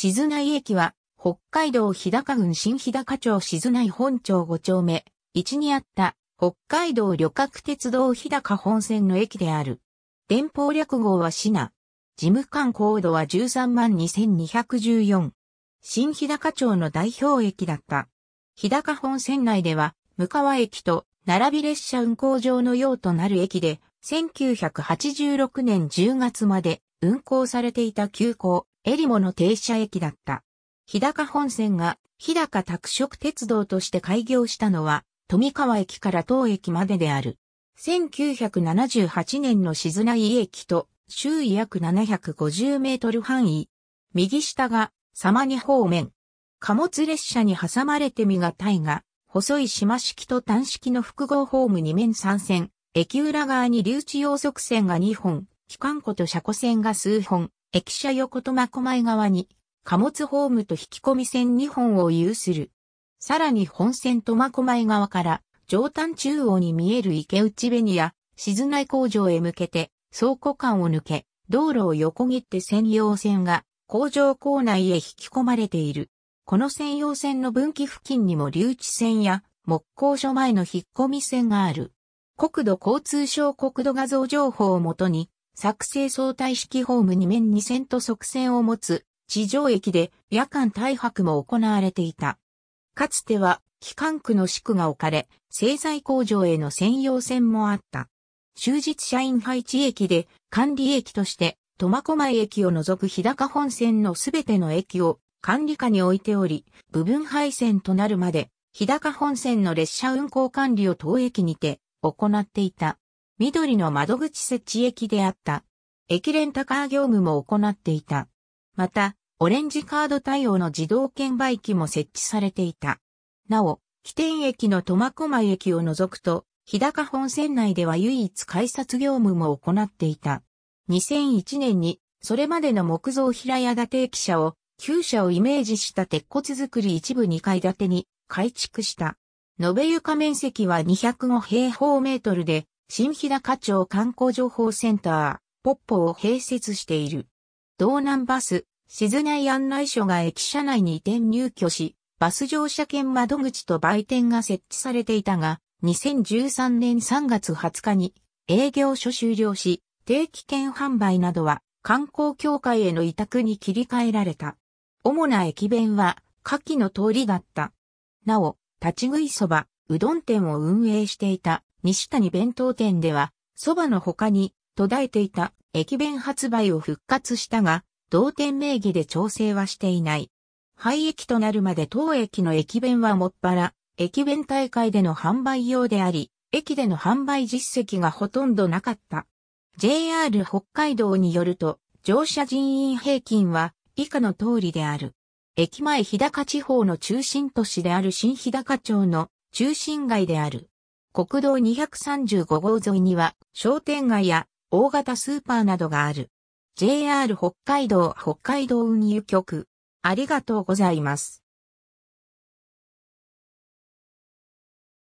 静内駅は、北海道日高郡新日高町静内本町5丁目、1にあった、北海道旅客鉄道日高本線の駅である。電報略号はシナ。事務官コードは132,214。新日高町の代表駅だった。日高本線内では、向川駅と並び列車運行場のようとなる駅で、1986年10月まで運行されていた急行、えりもの停車駅だった。日高本線が日高拓殖鉄道として開業したのは、富川駅から当駅までである。1978年の静内駅と周囲約750メートル範囲。右下が様に方面。貨物列車に挟まれて身がたいが、細い島式と単式の複合ホーム2面3線、駅裏側に留置用側線が2本、機関庫と車庫線が数本、駅舎横苫小牧側に、貨物ホームと引き込み線2本を有する。さらに本線苫小牧側から、上端中央に見える池内紅や、静内工場へ向けて、倉庫間を抜け、道路を横切って専用線が、工場構内へ引き込まれている。この専用線の分岐付近にも留置線や木工所前の引っ込み線がある。国土交通省国土画像情報をもとに作成相対式ホーム2面2線と側線を持つ地上駅で夜間大白も行われていた。かつては機関区の宿区が置かれ、製材工場への専用線もあった。終日社員配置駅で管理駅として苫小牧駅を除く日高本線のすべての駅を管理下に置いており、部分配線となるまで日高本線の列車運行管理を当駅にて行っていた。緑の窓口設置駅であった。駅レンタカー業務も行っていた。また、オレンジカード対応の自動券売機も設置されていた。なお、起点駅の苫小牧駅を除くと、日高本線内では唯一改札業務も行っていた。2001年に、それまでの木造平屋建て駅舎を、旧舎をイメージした鉄骨造り一部2階建てに改築した。延べ床面積は205平方メートルで、新日高町観光情報センター、ポッポを併設している。道南バス、静内案内所が駅舎内に移転入居し、バス乗車券窓口と売店が設置されていたが、2013年3月20日に営業所終了し、定期券販売などは観光協会への委託に切り替えられた。主な駅弁は、下記の通りだった。なお、立ち食いそば、うどん店を運営していた西谷弁当店では、蕎麦の他に途絶えていた駅弁発売を復活したが、同店名義で調整はしていない。廃駅となるまで当駅の駅弁はもっぱら、駅弁大会での販売用であり、駅での販売実績がほとんどなかった。JR 北海道によると、乗車人員平均は以下の通りである。駅前日高地方の中心都市である新日高町の中心街である。国道235号沿いには商店街や大型スーパーなどがある。JR 北海道北海道運輸局。ありがとうございます。